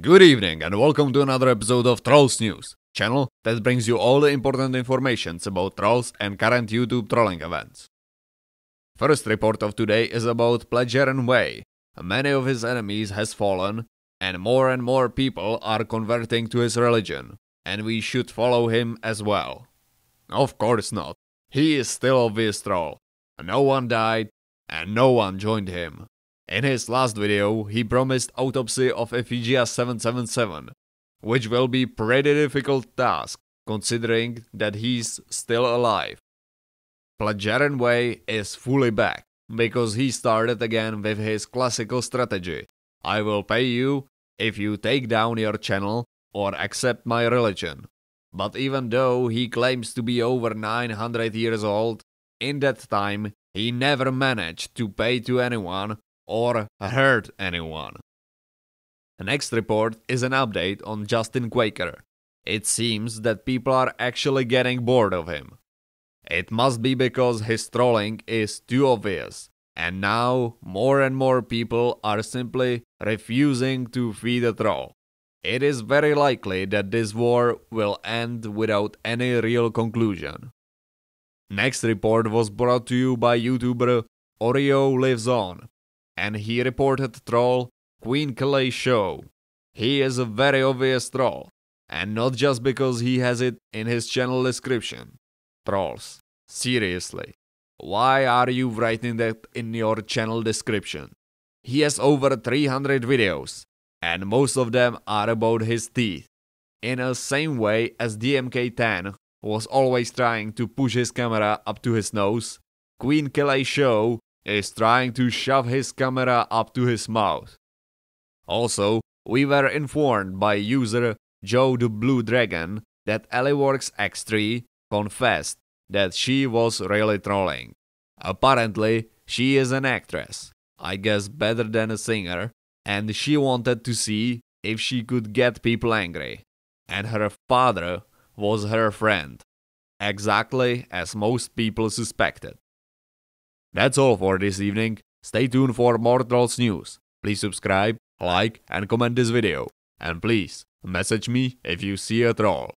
Good evening and welcome to another episode of Trolls News, channel that brings you all the important informations about trolls and current YouTube trolling events. First report of today is about Plagiarin Way. Many of his enemies has fallen and more and more people are converting to his religion, and we should follow him as well. Of course not. He is still a obvious troll. No one died and no one joined him. In his last video, he promised autopsy of Ephigia 777, which will be pretty difficult task, considering that he's still alive. Plagiarin Way is fully back, because he started again with his classical strategy. I will pay you if you take down your channel or accept my religion. But even though he claims to be over 900 years old, in that time he never managed to pay to anyone or hurt anyone. The next report is an update on Justin Quaker. It seems that people are actually getting bored of him. It must be because his trolling is too obvious, and now more and more people are simply refusing to feed a troll. It is very likely that this war will end without any real conclusion. Next report was brought to you by YouTuber Oreo Lives On and he reported troll Queen Clay Show. He is a very obvious troll, and not just because he has it in his channel description. Trolls, seriously, why are you writing that in your channel description? He has over 300 videos, and most of them are about his teeth. In the same way as DMK10 was always trying to push his camera up to his nose, Queen Kelly Show is trying to shove his camera up to his mouth. Also, we were informed by user Joe the Blue Dragon that AliWorks X3 confessed that she was really trolling. Apparently, she is an actress, I guess better than a singer, and she wanted to see if she could get people angry. And her father was her friend, exactly as most people suspected. That's all for this evening. Stay tuned for more Trolls news. Please subscribe, like and comment this video. And please, message me if you see a troll.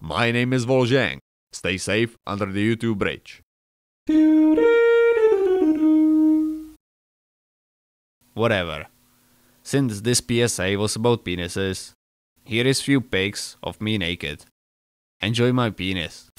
My name is Volzhang. Stay safe under the YouTube bridge. Whatever. Since this PSA was about penises, here is few pics of me naked. Enjoy my penis.